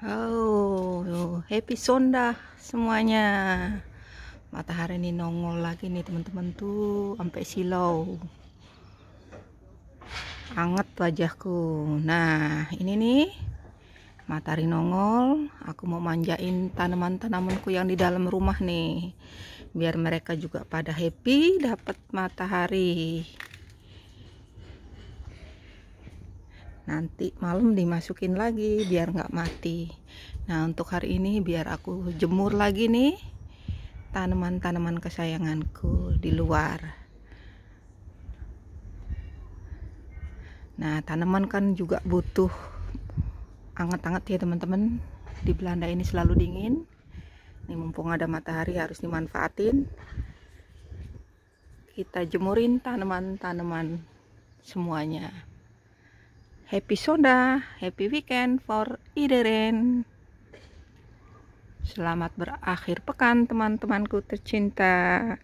Oh, happy sonda semuanya. Matahari ini nongol lagi nih teman-teman tuh, sampai silau. Anget wajahku. Nah, ini nih matahari nongol. Aku mau manjain tanaman-tanamanku yang di dalam rumah nih, biar mereka juga pada happy dapat matahari. nanti malam dimasukin lagi biar nggak mati nah untuk hari ini biar aku jemur lagi nih tanaman-tanaman kesayanganku di luar nah tanaman kan juga butuh anget-anget ya teman-teman di Belanda ini selalu dingin ini mumpung ada matahari harus dimanfaatin kita jemurin tanaman-tanaman semuanya happy Soda, happy weekend for Ideren. Selamat berakhir pekan teman-temanku tercinta.